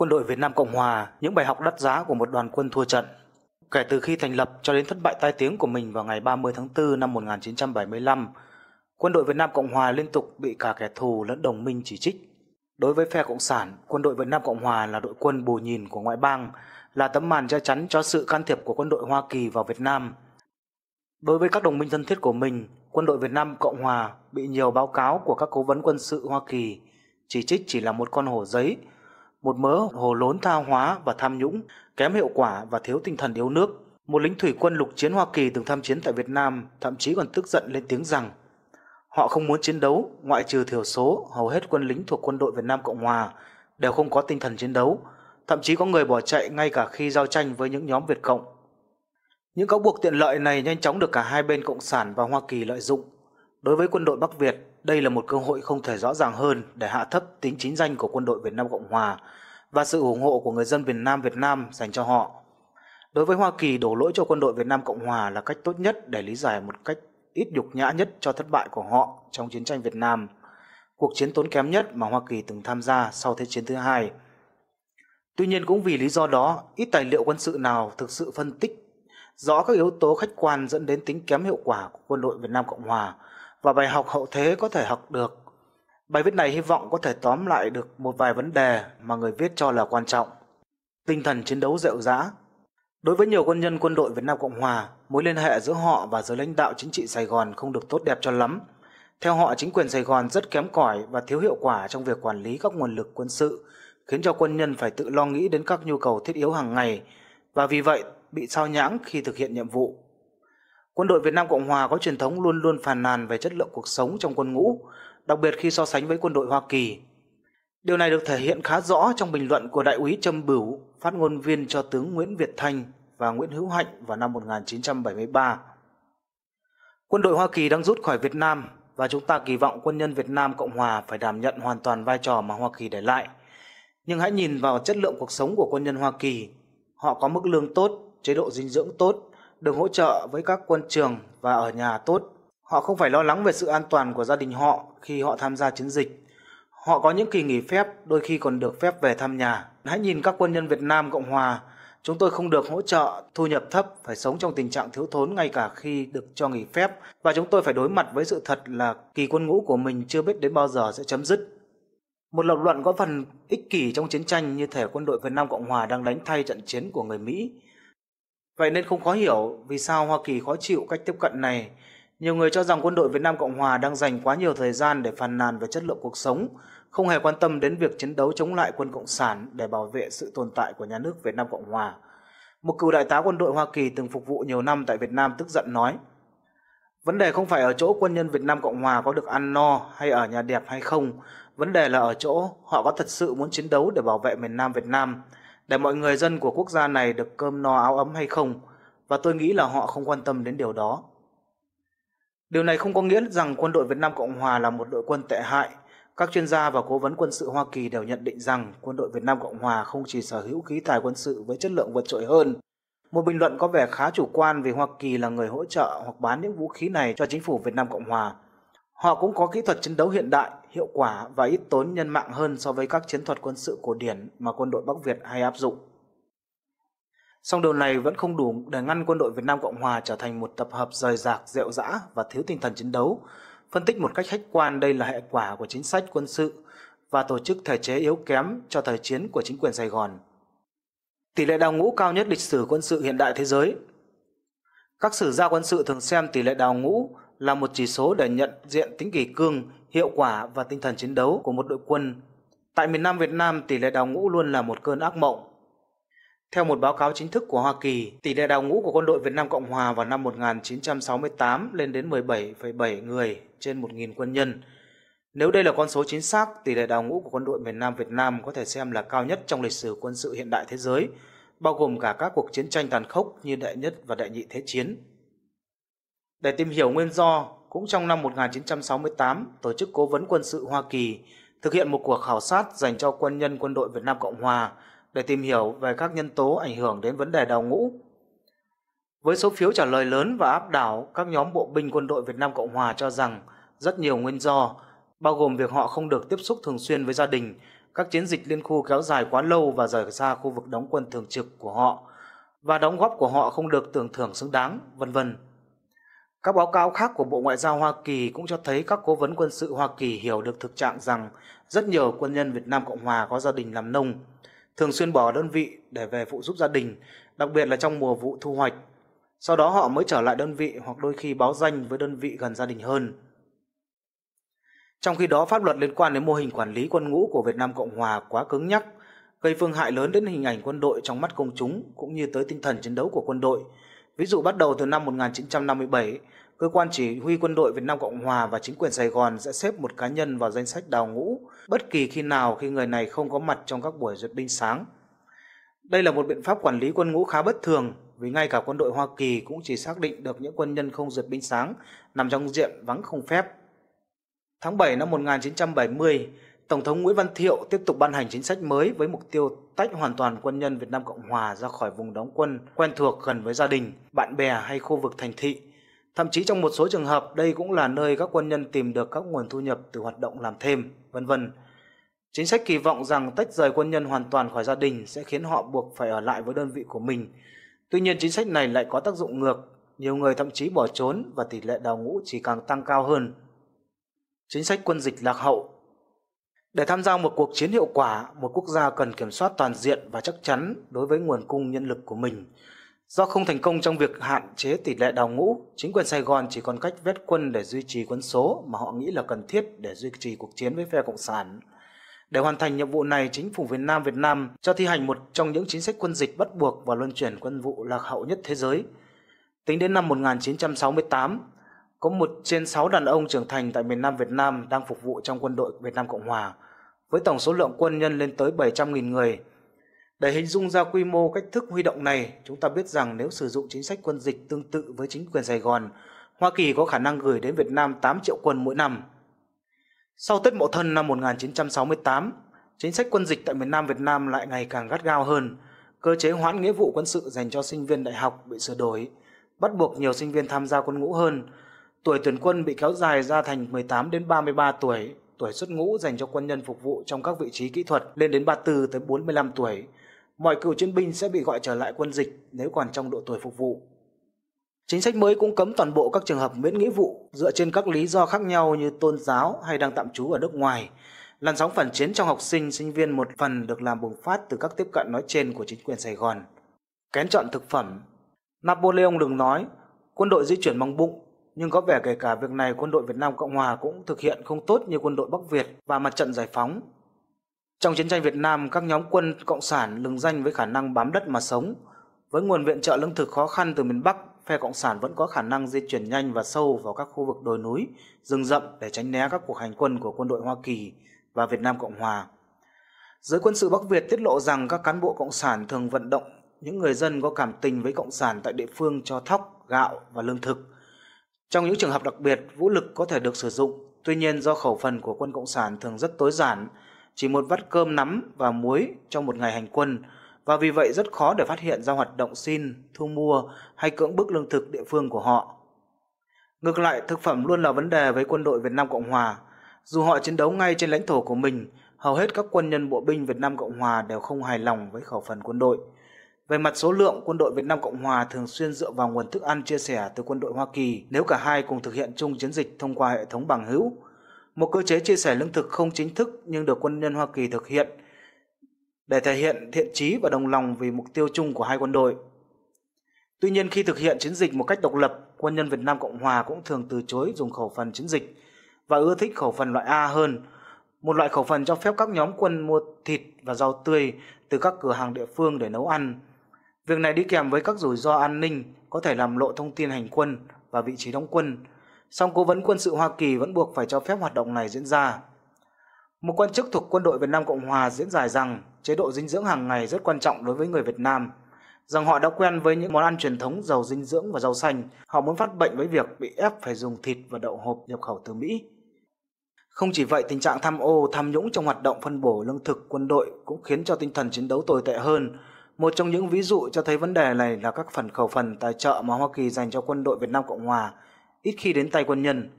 quân đội Việt Nam Cộng Hòa những bài học đắt giá của một đoàn quân thua trận. Kể từ khi thành lập cho đến thất bại tai tiếng của mình vào ngày 30 tháng 4 năm 1975, quân đội Việt Nam Cộng Hòa liên tục bị cả kẻ thù lẫn đồng minh chỉ trích. Đối với phe Cộng sản, quân đội Việt Nam Cộng Hòa là đội quân bù nhìn của ngoại bang, là tấm màn che chắn cho sự can thiệp của quân đội Hoa Kỳ vào Việt Nam. Đối với các đồng minh thân thiết của mình, quân đội Việt Nam Cộng Hòa bị nhiều báo cáo của các cố vấn quân sự Hoa Kỳ chỉ trích chỉ là một con hổ giấy – một mớ hồ lốn tha hóa và tham nhũng, kém hiệu quả và thiếu tinh thần yêu nước. Một lính thủy quân lục chiến Hoa Kỳ từng tham chiến tại Việt Nam thậm chí còn tức giận lên tiếng rằng họ không muốn chiến đấu, ngoại trừ thiểu số, hầu hết quân lính thuộc quân đội Việt Nam Cộng Hòa đều không có tinh thần chiến đấu, thậm chí có người bỏ chạy ngay cả khi giao tranh với những nhóm Việt Cộng. Những cáo buộc tiện lợi này nhanh chóng được cả hai bên Cộng sản và Hoa Kỳ lợi dụng Đối với quân đội Bắc Việt, đây là một cơ hội không thể rõ ràng hơn để hạ thấp tính chính danh của quân đội Việt Nam Cộng Hòa và sự ủng hộ của người dân Việt Nam Việt Nam dành cho họ. Đối với Hoa Kỳ, đổ lỗi cho quân đội Việt Nam Cộng Hòa là cách tốt nhất để lý giải một cách ít nhục nhã nhất cho thất bại của họ trong chiến tranh Việt Nam, cuộc chiến tốn kém nhất mà Hoa Kỳ từng tham gia sau Thế chiến thứ hai. Tuy nhiên cũng vì lý do đó, ít tài liệu quân sự nào thực sự phân tích rõ các yếu tố khách quan dẫn đến tính kém hiệu quả của quân đội Việt Nam Cộng Hòa – và bài học hậu thế có thể học được. Bài viết này hy vọng có thể tóm lại được một vài vấn đề mà người viết cho là quan trọng. Tinh thần chiến đấu rệu rã. Đối với nhiều quân nhân quân đội Việt Nam Cộng Hòa, mối liên hệ giữa họ và giới lãnh đạo chính trị Sài Gòn không được tốt đẹp cho lắm. Theo họ, chính quyền Sài Gòn rất kém cỏi và thiếu hiệu quả trong việc quản lý các nguồn lực quân sự, khiến cho quân nhân phải tự lo nghĩ đến các nhu cầu thiết yếu hàng ngày và vì vậy bị sao nhãng khi thực hiện nhiệm vụ. Quân đội Việt Nam Cộng Hòa có truyền thống luôn luôn phàn nàn về chất lượng cuộc sống trong quân ngũ, đặc biệt khi so sánh với quân đội Hoa Kỳ. Điều này được thể hiện khá rõ trong bình luận của Đại úy Trâm Bửu, phát ngôn viên cho tướng Nguyễn Việt Thanh và Nguyễn Hữu Hạnh vào năm 1973. Quân đội Hoa Kỳ đang rút khỏi Việt Nam và chúng ta kỳ vọng quân nhân Việt Nam Cộng Hòa phải đảm nhận hoàn toàn vai trò mà Hoa Kỳ để lại. Nhưng hãy nhìn vào chất lượng cuộc sống của quân nhân Hoa Kỳ. Họ có mức lương tốt, chế độ dinh dưỡng tốt, được hỗ trợ với các quân trường và ở nhà tốt. Họ không phải lo lắng về sự an toàn của gia đình họ khi họ tham gia chiến dịch. Họ có những kỳ nghỉ phép, đôi khi còn được phép về thăm nhà. Hãy nhìn các quân nhân Việt Nam Cộng Hòa, chúng tôi không được hỗ trợ, thu nhập thấp, phải sống trong tình trạng thiếu thốn ngay cả khi được cho nghỉ phép và chúng tôi phải đối mặt với sự thật là kỳ quân ngũ của mình chưa biết đến bao giờ sẽ chấm dứt. Một lập luận có phần ích kỷ trong chiến tranh như thể quân đội Việt Nam Cộng Hòa đang đánh thay trận chiến của người Mỹ Vậy nên không khó hiểu vì sao Hoa Kỳ khó chịu cách tiếp cận này. Nhiều người cho rằng quân đội Việt Nam Cộng Hòa đang dành quá nhiều thời gian để phàn nàn về chất lượng cuộc sống, không hề quan tâm đến việc chiến đấu chống lại quân Cộng sản để bảo vệ sự tồn tại của nhà nước Việt Nam Cộng Hòa. Một cựu đại tá quân đội Hoa Kỳ từng phục vụ nhiều năm tại Việt Nam tức giận nói Vấn đề không phải ở chỗ quân nhân Việt Nam Cộng Hòa có được ăn no hay ở nhà đẹp hay không, vấn đề là ở chỗ họ có thật sự muốn chiến đấu để bảo vệ miền Nam Việt Nam để mọi người dân của quốc gia này được cơm no áo ấm hay không và tôi nghĩ là họ không quan tâm đến điều đó. Điều này không có nghĩa rằng quân đội Việt Nam Cộng Hòa là một đội quân tệ hại. Các chuyên gia và cố vấn quân sự Hoa Kỳ đều nhận định rằng quân đội Việt Nam Cộng Hòa không chỉ sở hữu khí tài quân sự với chất lượng vượt trội hơn. Một bình luận có vẻ khá chủ quan vì Hoa Kỳ là người hỗ trợ hoặc bán những vũ khí này cho chính phủ Việt Nam Cộng Hòa Họ cũng có kỹ thuật chiến đấu hiện đại, hiệu quả và ít tốn nhân mạng hơn so với các chiến thuật quân sự cổ điển mà quân đội Bắc Việt hay áp dụng. Song điều này vẫn không đủ để ngăn quân đội Việt Nam Cộng Hòa trở thành một tập hợp rời rạc, rệu rã và thiếu tinh thần chiến đấu. Phân tích một cách khách quan đây là hệ quả của chính sách quân sự và tổ chức thể chế yếu kém cho thời chiến của chính quyền Sài Gòn. Tỷ lệ đào ngũ cao nhất lịch sử quân sự hiện đại thế giới. Các sử gia quân sự thường xem tỷ lệ đào ngũ là một chỉ số để nhận diện tính kỷ cương, hiệu quả và tinh thần chiến đấu của một đội quân. Tại miền Nam Việt Nam, tỷ lệ đào ngũ luôn là một cơn ác mộng. Theo một báo cáo chính thức của Hoa Kỳ, tỷ lệ đào ngũ của quân đội Việt Nam Cộng Hòa vào năm 1968 lên đến 17,7 người trên 1.000 quân nhân. Nếu đây là con số chính xác, tỷ lệ đào ngũ của quân đội miền Nam Việt Nam có thể xem là cao nhất trong lịch sử quân sự hiện đại thế giới, bao gồm cả các cuộc chiến tranh tàn khốc như Đại Nhất và Đại Nhị Thế Chiến để tìm hiểu nguyên do, cũng trong năm 1968, Tổ chức Cố vấn Quân sự Hoa Kỳ thực hiện một cuộc khảo sát dành cho quân nhân quân đội Việt Nam Cộng Hòa để tìm hiểu về các nhân tố ảnh hưởng đến vấn đề đào ngũ. Với số phiếu trả lời lớn và áp đảo, các nhóm bộ binh quân đội Việt Nam Cộng Hòa cho rằng rất nhiều nguyên do, bao gồm việc họ không được tiếp xúc thường xuyên với gia đình, các chiến dịch liên khu kéo dài quá lâu và rời xa khu vực đóng quân thường trực của họ, và đóng góp của họ không được tưởng thưởng xứng đáng, vân vân. Các báo cáo khác của Bộ Ngoại giao Hoa Kỳ cũng cho thấy các cố vấn quân sự Hoa Kỳ hiểu được thực trạng rằng rất nhiều quân nhân Việt Nam Cộng Hòa có gia đình làm nông, thường xuyên bỏ đơn vị để về phụ giúp gia đình, đặc biệt là trong mùa vụ thu hoạch. Sau đó họ mới trở lại đơn vị hoặc đôi khi báo danh với đơn vị gần gia đình hơn. Trong khi đó, pháp luật liên quan đến mô hình quản lý quân ngũ của Việt Nam Cộng Hòa quá cứng nhắc, gây phương hại lớn đến hình ảnh quân đội trong mắt công chúng cũng như tới tinh thần chiến đấu của quân đội – Ví dụ bắt đầu từ năm 1957, cơ quan chỉ huy quân đội Việt Nam Cộng Hòa và chính quyền Sài Gòn sẽ xếp một cá nhân vào danh sách đào ngũ bất kỳ khi nào khi người này không có mặt trong các buổi duyệt binh sáng. Đây là một biện pháp quản lý quân ngũ khá bất thường vì ngay cả quân đội Hoa Kỳ cũng chỉ xác định được những quân nhân không duyệt binh sáng nằm trong diện vắng không phép. Tháng 7 năm 1970, Tổng thống Nguyễn Văn Thiệu tiếp tục ban hành chính sách mới với mục tiêu tách hoàn toàn quân nhân Việt Nam Cộng Hòa ra khỏi vùng đóng quân quen thuộc gần với gia đình, bạn bè hay khu vực thành thị. Thậm chí trong một số trường hợp, đây cũng là nơi các quân nhân tìm được các nguồn thu nhập từ hoạt động làm thêm, vân vân. Chính sách kỳ vọng rằng tách rời quân nhân hoàn toàn khỏi gia đình sẽ khiến họ buộc phải ở lại với đơn vị của mình. Tuy nhiên chính sách này lại có tác dụng ngược, nhiều người thậm chí bỏ trốn và tỷ lệ đào ngũ chỉ càng tăng cao hơn. Chính sách quân dịch lạc hậu để tham gia một cuộc chiến hiệu quả, một quốc gia cần kiểm soát toàn diện và chắc chắn đối với nguồn cung nhân lực của mình. Do không thành công trong việc hạn chế tỷ lệ đào ngũ, chính quyền Sài Gòn chỉ còn cách vét quân để duy trì quân số mà họ nghĩ là cần thiết để duy trì cuộc chiến với phe Cộng sản. Để hoàn thành nhiệm vụ này, chính phủ Việt Nam Việt Nam cho thi hành một trong những chính sách quân dịch bắt buộc và luân chuyển quân vụ lạc hậu nhất thế giới. Tính đến năm 1968, có một trên sáu đàn ông trưởng thành tại miền Nam Việt Nam đang phục vụ trong quân đội Việt Nam Cộng Hòa, với tổng số lượng quân nhân lên tới 700.000 người. Để hình dung ra quy mô cách thức huy động này, chúng ta biết rằng nếu sử dụng chính sách quân dịch tương tự với chính quyền Sài Gòn, Hoa Kỳ có khả năng gửi đến Việt Nam 8 triệu quân mỗi năm. Sau Tết Mậu Thân năm 1968, chính sách quân dịch tại miền Nam Việt Nam lại ngày càng gắt gao hơn. Cơ chế hoãn nghĩa vụ quân sự dành cho sinh viên đại học bị sửa đổi, bắt buộc nhiều sinh viên tham gia quân ngũ hơn, Tuổi tuyển quân bị kéo dài ra thành 18 đến 33 tuổi, tuổi xuất ngũ dành cho quân nhân phục vụ trong các vị trí kỹ thuật lên đến 34 tới 45 tuổi. Mọi cựu chiến binh sẽ bị gọi trở lại quân dịch nếu còn trong độ tuổi phục vụ. Chính sách mới cũng cấm toàn bộ các trường hợp miễn nghĩa vụ dựa trên các lý do khác nhau như tôn giáo hay đang tạm trú ở nước ngoài. Làn sóng phản chiến trong học sinh, sinh viên một phần được làm bùng phát từ các tiếp cận nói trên của chính quyền Sài Gòn. Kén chọn thực phẩm Napoleon đừng nói, quân đội di chuyển bằng bụng nhưng có vẻ kể cả việc này quân đội Việt Nam Cộng Hòa cũng thực hiện không tốt như quân đội Bắc Việt và mặt trận giải phóng. Trong chiến tranh Việt Nam, các nhóm quân Cộng sản lừng danh với khả năng bám đất mà sống. Với nguồn viện trợ lương thực khó khăn từ miền Bắc, phe Cộng sản vẫn có khả năng di chuyển nhanh và sâu vào các khu vực đồi núi, rừng rậm để tránh né các cuộc hành quân của quân đội Hoa Kỳ và Việt Nam Cộng Hòa. Giới quân sự Bắc Việt tiết lộ rằng các cán bộ Cộng sản thường vận động những người dân có cảm tình với Cộng sản tại địa phương cho thóc, gạo và lương thực – trong những trường hợp đặc biệt, vũ lực có thể được sử dụng, tuy nhiên do khẩu phần của quân Cộng sản thường rất tối giản, chỉ một vắt cơm nắm và muối trong một ngày hành quân, và vì vậy rất khó để phát hiện ra hoạt động xin, thu mua hay cưỡng bức lương thực địa phương của họ. Ngược lại, thực phẩm luôn là vấn đề với quân đội Việt Nam Cộng Hòa. Dù họ chiến đấu ngay trên lãnh thổ của mình, hầu hết các quân nhân bộ binh Việt Nam Cộng Hòa đều không hài lòng với khẩu phần quân đội – về mặt số lượng, quân đội Việt Nam Cộng Hòa thường xuyên dựa vào nguồn thức ăn chia sẻ từ quân đội Hoa Kỳ nếu cả hai cùng thực hiện chung chiến dịch thông qua hệ thống bằng hữu. Một cơ chế chia sẻ lương thực không chính thức nhưng được quân nhân Hoa Kỳ thực hiện để thể hiện thiện chí và đồng lòng vì mục tiêu chung của hai quân đội. Tuy nhiên khi thực hiện chiến dịch một cách độc lập, quân nhân Việt Nam Cộng Hòa cũng thường từ chối dùng khẩu phần chiến dịch và ưa thích khẩu phần loại A hơn, một loại khẩu phần cho phép các nhóm quân mua thịt và rau tươi từ các cửa hàng địa phương để nấu ăn Việc này đi kèm với các rủi ro an ninh có thể làm lộ thông tin hành quân và vị trí đóng quân. Song cố vấn quân sự Hoa Kỳ vẫn buộc phải cho phép hoạt động này diễn ra. Một quan chức thuộc quân đội Việt Nam Cộng Hòa diễn giải rằng chế độ dinh dưỡng hàng ngày rất quan trọng đối với người Việt Nam, rằng họ đã quen với những món ăn truyền thống giàu dinh dưỡng và rau xanh, họ muốn phát bệnh với việc bị ép phải dùng thịt và đậu hộp nhập khẩu từ Mỹ. Không chỉ vậy, tình trạng tham ô, tham nhũng trong hoạt động phân bổ lương thực quân đội cũng khiến cho tinh thần chiến đấu tồi tệ hơn một trong những ví dụ cho thấy vấn đề này là các phần khẩu phần tài trợ mà Hoa Kỳ dành cho quân đội Việt Nam Cộng Hòa ít khi đến tay quân nhân.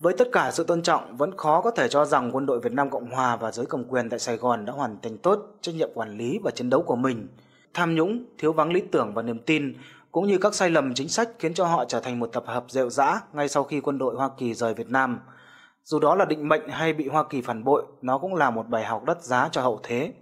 Với tất cả sự tôn trọng, vẫn khó có thể cho rằng quân đội Việt Nam Cộng Hòa và giới cầm quyền tại Sài Gòn đã hoàn thành tốt trách nhiệm quản lý và chiến đấu của mình. Tham nhũng, thiếu vắng lý tưởng và niềm tin, cũng như các sai lầm chính sách khiến cho họ trở thành một tập hợp rệu rã ngay sau khi quân đội Hoa Kỳ rời Việt Nam. Dù đó là định mệnh hay bị Hoa Kỳ phản bội, nó cũng là một bài học đắt giá cho hậu thế.